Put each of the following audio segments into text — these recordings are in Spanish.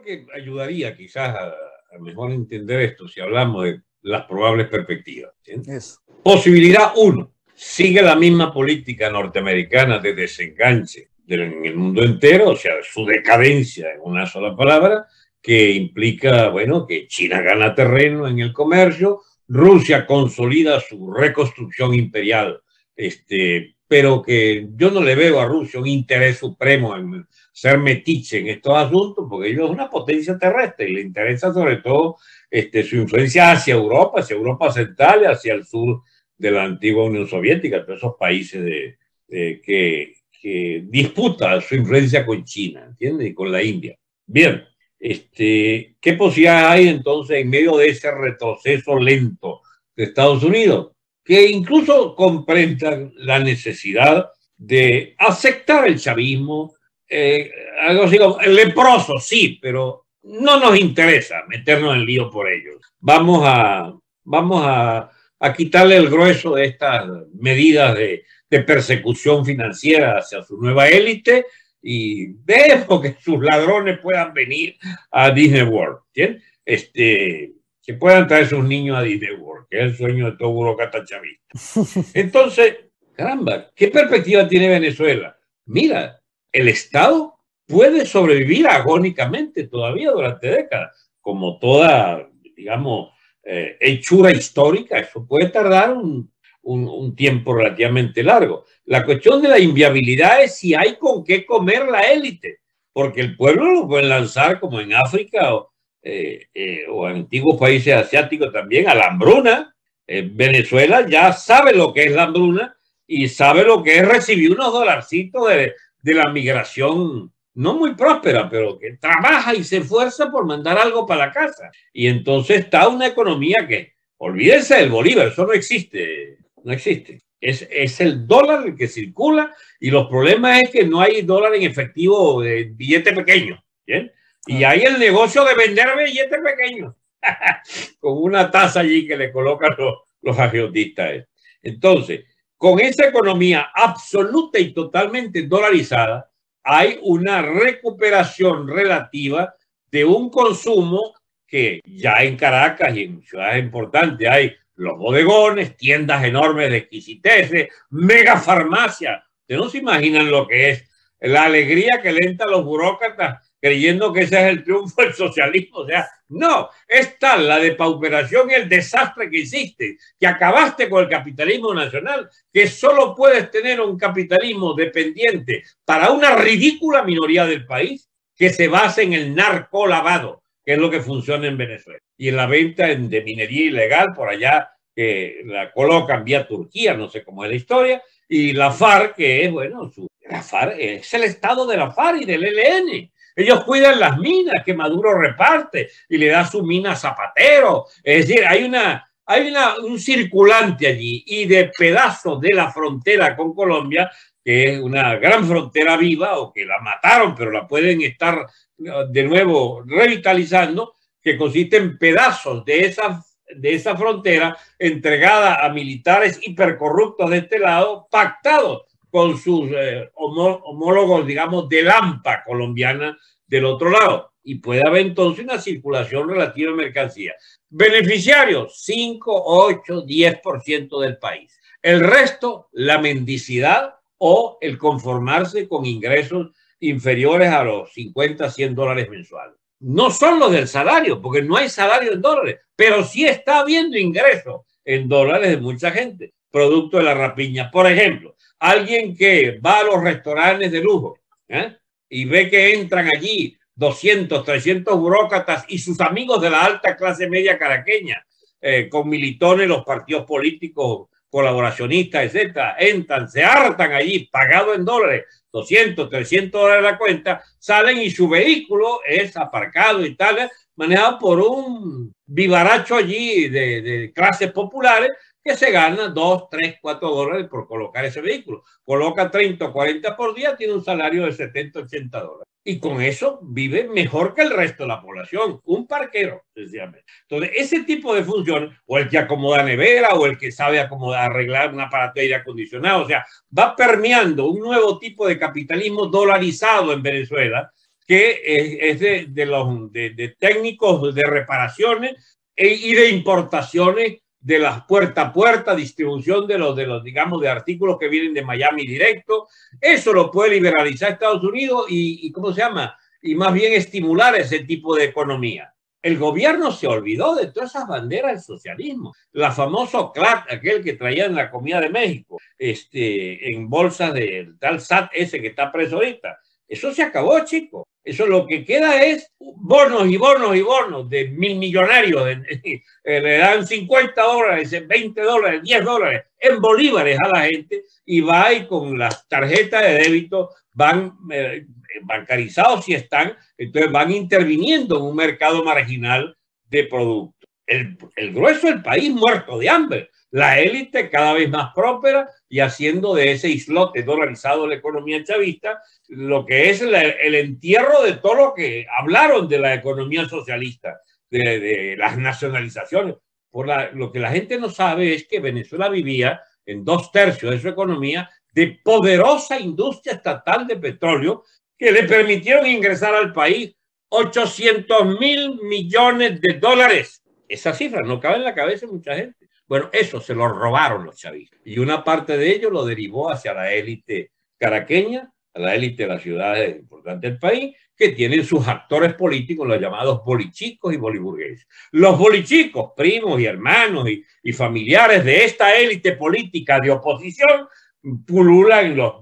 que ayudaría quizás a, mejor entender esto si hablamos de las probables perspectivas. Posibilidad uno, Sigue la misma política norteamericana de desenganche del, en el mundo entero, o sea, su decadencia en una sola palabra, que implica, bueno, que China gana terreno en el comercio, Rusia consolida su reconstrucción imperial este, pero que yo no le veo a Rusia un interés supremo en ser metiche en estos asuntos, porque ellos es una potencia terrestre y le interesa sobre todo este, su influencia hacia Europa, hacia Europa Central y hacia el sur de la antigua Unión Soviética, todos esos países de, que, que, disputa su influencia con China, ¿entiendes? Y con la India. Bien, este, ¿qué posibilidades hay entonces en medio de ese retroceso lento de Estados Unidos? que incluso comprendan la necesidad de aceptar el chavismo, eh, algo así leproso, sí, pero no nos interesa meternos en lío por ellos. Vamos a, vamos a, quitarle el grueso de estas medidas de, persecución financiera hacia su nueva élite y dejo que sus ladrones puedan venir a Disney World. ¿bien? Este, que puedan traer un niño a Disney World, que es el sueño de todo burócrata chavista. Entonces, caramba, ¿qué perspectiva tiene Venezuela? Mira, el Estado puede sobrevivir agónicamente todavía durante décadas, como toda, digamos, eh, hechura histórica, eso puede tardar un, un, un, tiempo relativamente largo. La cuestión de la inviabilidad es si hay con qué comer la élite, porque el pueblo lo pueden lanzar como en África o, eh, eh, o antiguos países asiáticos también a la hambruna. Eh, Venezuela ya sabe lo que es la hambruna y sabe lo que es recibir unos dolarcitos de, la migración, no muy próspera, pero que trabaja y se esfuerza por mandar algo para la casa. Y entonces está una economía que, olvídense del Bolívar, eso no existe, no existe. Es, es, el dólar el que circula y los problemas es que no hay dólar en efectivo, de billete pequeño. ¿bien? Y ahí el negocio de vender billetes pequeños, con una taza allí que le colocan los, los agiotistas. Eh. Entonces, con esa economía absoluta y totalmente dolarizada, hay una recuperación relativa de un consumo que ya en Caracas y en ciudades importantes hay los bodegones, tiendas enormes de exquisiteces, megafarmacia Ustedes no se imaginan lo que es la alegría que le entra los burócratas creyendo que ese es el triunfo del socialismo. O sea, no, es tal la depauperación y el desastre que hiciste, que acabaste con el capitalismo nacional, que solo puedes tener un capitalismo dependiente para una ridícula minoría del país que se base en el narco lavado, que es lo que funciona en Venezuela, y en la venta de minería ilegal por allá, que la colocan vía Turquía, no sé cómo es la historia, y la FARC, que es, bueno, la es el estado de la FARC y del ELN ellos cuidan las minas que Maduro reparte y le da su mina a Zapatero. Es decir, hay una, hay un circulante allí y de pedazos de la frontera con Colombia, que es una gran frontera viva o que la mataron, pero la pueden estar uh, de nuevo revitalizando, que consiste en pedazos de esa, de esa frontera entregada a militares hipercorruptos de este lado, pactados con sus eh, homólogos, digamos, de Lampa colombiana del otro lado. Y puede haber entonces una circulación relativa de mercancías. Beneficiarios, 5, 8, 10% del país. El resto, la mendicidad o el conformarse con ingresos inferiores a los 50, 100 dólares mensuales. No son los del salario, porque no hay salario en dólares, pero sí está habiendo ingresos en dólares de mucha gente producto de la rapiña. Por ejemplo, alguien que va a los restaurantes de lujo ¿eh? y ve que entran allí 200, 300 burócratas y sus amigos de la alta clase media caraqueña, eh, con militones, los partidos políticos, colaboracionistas, etcétera, entran, se hartan allí, pagado en dólares, 200, 300 dólares la cuenta, salen y su vehículo es aparcado y tal, manejado por un vivaracho allí de, de clases populares que se gana 2, 3, 4 dólares por colocar ese vehículo. Coloca 30 o 40 por día, tiene un salario de 70, 80 dólares. Y con eso vive mejor que el resto de la población, un parquero, sencillamente. Entonces, ese tipo de función, o el que acomoda nevera, o el que sabe acomodar, arreglar un aparato de aire acondicionado, o sea, va permeando un nuevo tipo de capitalismo dolarizado en Venezuela, que es, de, los de, técnicos de reparaciones e, y de importaciones de las puerta a puerta, distribución de los, de los, digamos, de artículos que vienen de Miami directo. Eso lo puede liberalizar Estados Unidos y, ¿cómo se llama? Y más bien estimular ese tipo de economía. El gobierno se olvidó de todas esas banderas del socialismo. La famoso CLAT, aquel que traía en la comida de México, este, en bolsas del tal SAT ese que está preso ahorita. Eso se acabó, chico. Eso lo que queda es bonos y bonos y bonos de mil millonarios. Eh, le dan 50 dólares, 20 dólares, 10 dólares en bolívares a la gente y va y con las tarjetas de débito van eh, bancarizados si están, entonces van interviniendo en un mercado marginal de productos. el grueso del país muerto de hambre, la élite cada vez más próspera y haciendo de ese islote dolarizado la economía chavista lo que es el entierro de todo lo que hablaron de la economía socialista, de, las nacionalizaciones. Por lo que la gente no sabe es que Venezuela vivía en dos tercios de su economía de poderosa industria estatal de petróleo que le permitieron ingresar al país 800 mil millones de dólares. Esa cifra no cabe en la cabeza de mucha gente. Bueno, eso se lo robaron los chavistas. Y una parte de ello lo derivó hacia la élite caraqueña, a la élite de las ciudades importantes del país, que tienen sus actores políticos, los llamados bolichicos y boliburgueses. Los bolichicos, primos y hermanos y, familiares de esta élite política de oposición, pululan en los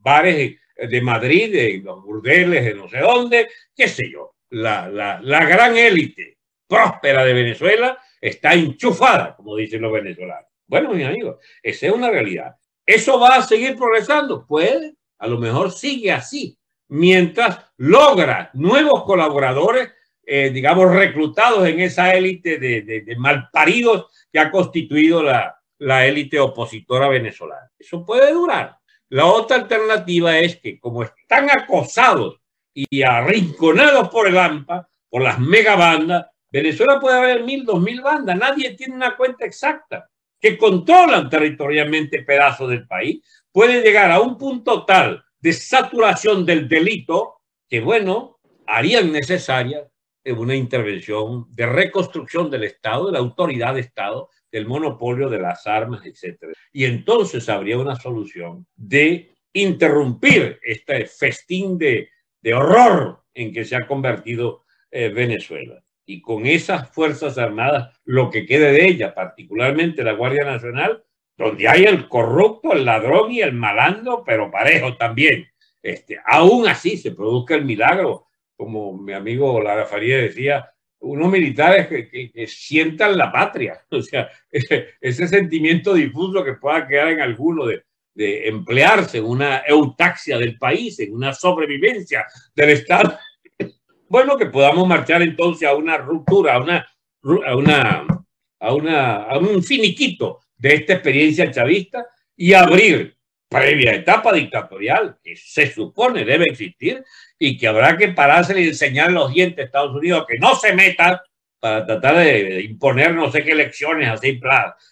bares de Madrid, en los burdeles, en no sé dónde, qué sé yo. la, la gran élite próspera de Venezuela está enchufada, como dicen los venezolanos. Bueno, mis amigos, esa es una realidad. ¿Eso va a seguir progresando? Puede, a lo mejor sigue así, mientras logra nuevos colaboradores, eh, digamos, reclutados en esa élite de, de, malparidos que ha constituido la, la élite opositora venezolana. Eso puede durar. La otra alternativa es que como están acosados y arrinconados por el AMPA, por las megabandas, Venezuela puede haber mil, dos mil bandas, nadie tiene una cuenta exacta, que controlan territorialmente pedazos del país. Puede llegar a un punto tal de saturación del delito que, bueno, harían necesaria una intervención de reconstrucción del Estado, de la autoridad de Estado, del monopolio de las armas, etc. Y entonces habría una solución de interrumpir este festín de, horror en que se ha convertido eh, Venezuela y con esas Fuerzas Armadas lo que quede de ella, particularmente la Guardia Nacional, donde hay el corrupto, el ladrón y el malandro, pero parejo también. Este, aún así se produzca el milagro, como mi amigo Faría decía, unos militares que, sientan la patria, o sea, ese, sentimiento difuso que pueda quedar en alguno de, de emplearse en una eutaxia del país, en una sobrevivencia del Estado bueno, que podamos marchar entonces a una ruptura, a una, una, a un finiquito de esta experiencia chavista y abrir previa etapa dictatorial que se supone debe existir y que habrá que pararse y enseñar los dientes a Estados Unidos que no se metan para tratar de imponer no sé qué elecciones a seis,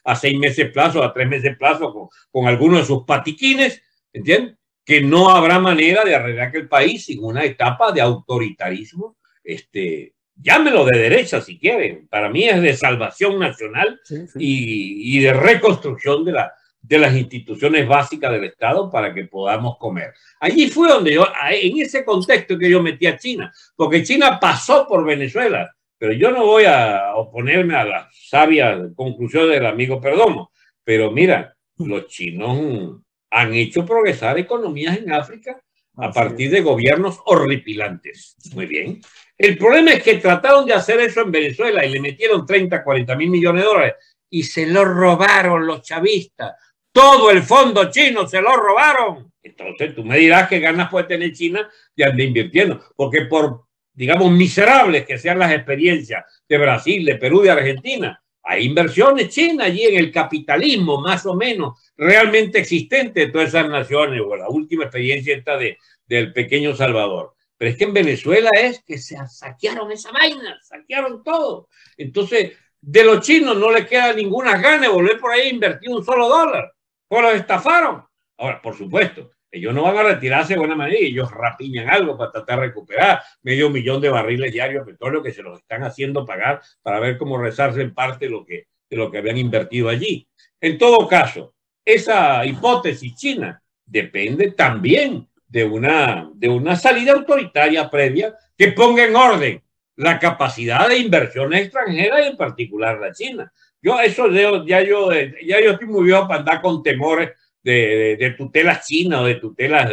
a seis meses plazo, a tres meses plazo con, con algunos de sus patiquines, ¿entiendes? que no habrá manera de arreglar que el país sin una etapa de autoritarismo, este, llámelo de derecha si quieren, para mí es de salvación nacional Y, de reconstrucción de, la, de las instituciones básicas del Estado para que podamos comer. Allí fue donde yo, en ese contexto que yo metí a China, porque China pasó por Venezuela, pero yo no voy a oponerme a la sabia conclusión del amigo Perdomo, pero mira, los chinos han hecho progresar economías en África a partir de gobiernos horripilantes. Muy bien. El problema es que trataron de hacer eso en Venezuela y le metieron 30, 40 mil millones de dólares y se lo robaron los chavistas. Todo el fondo chino se lo robaron. Entonces tú me dirás qué ganas puede tener China de andar invirtiendo, porque por, digamos, miserables que sean las experiencias de Brasil, de Perú, de Argentina, hay inversiones chinas allí en el capitalismo, más o menos, realmente existente de todas esas naciones, o la última experiencia está de, del pequeño Salvador. Pero es que en Venezuela es que se saquearon esa vaina, saquearon todo. Entonces, de los chinos no les queda ninguna gana de volver por ahí a e invertir un solo dólar, Por pues los estafaron. Ahora, por supuesto, ellos no van a retirarse de buena manera y ellos rapiñan algo para tratar de recuperar medio millón de barriles diarios de petróleo que se los están haciendo pagar para ver cómo rezarse en parte de lo que, lo que habían invertido allí. En todo caso, esa hipótesis china depende también de una, de una salida autoritaria previa que ponga en orden la capacidad de inversión extranjera y en particular la China. Yo eso ya yo, ya yo estoy muy vivo para andar con temores de, tutelas chinas china o de tutelas.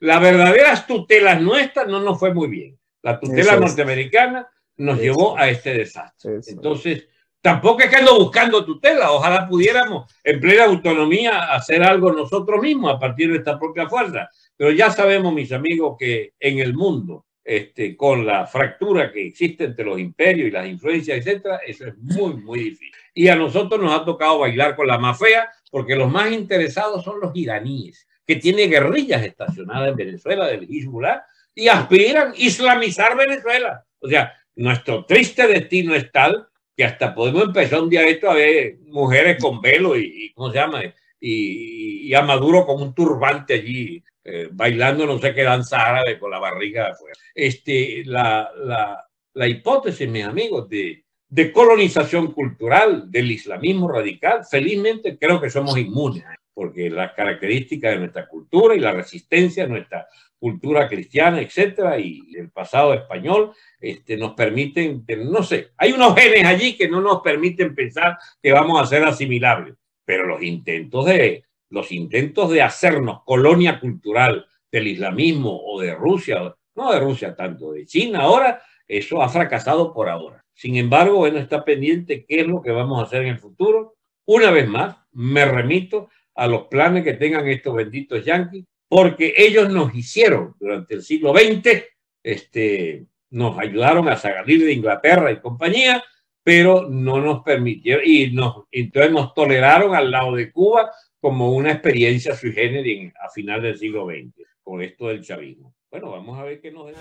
las verdaderas tutelas nuestras no nos fue muy bien. La tutela norteamericana nos llevó a este desastre. Entonces, tampoco es que ando buscando tutela. Ojalá pudiéramos en plena autonomía hacer algo nosotros mismos a partir de esta propia fuerza. Pero ya sabemos, mis amigos, que en el mundo este, con la fractura que existe entre los imperios y las influencias, etcétera, eso es muy, muy difícil. Y a nosotros nos ha tocado bailar con la mafia porque los más interesados son los iraníes, que tienen guerrillas estacionadas en Venezuela del Hezbollah y aspiran a islamizar Venezuela. O sea, nuestro triste destino es tal que hasta podemos empezar un día esto a ver mujeres con velo y, ¿cómo se llama? Y, a Maduro con un turbante allí, eh, bailando no sé qué danza árabe con la barriga afuera. Este, la, la hipótesis, mis amigos, de, de colonización cultural del islamismo radical, felizmente creo que somos inmunes, porque las características de nuestra cultura y la resistencia de nuestra cultura cristiana, etcétera, y el pasado español, este, nos permiten, no sé, hay unos genes allí que no nos permiten pensar que vamos a ser asimilables, pero los intentos de, los intentos de hacernos colonia cultural del islamismo o de Rusia, no de Rusia tanto, de China ahora, eso ha fracasado por ahora. Sin embargo, bueno, está pendiente qué es lo que vamos a hacer en el futuro. Una vez más, me remito a los planes que tengan estos benditos yanquis, porque ellos nos hicieron durante el siglo XX, este, nos ayudaron a salir de Inglaterra y compañía, pero no nos permitieron y entonces nos toleraron al lado de Cuba como una experiencia sui generis a final del siglo XX, con esto del chavismo. Bueno, vamos a ver qué nos...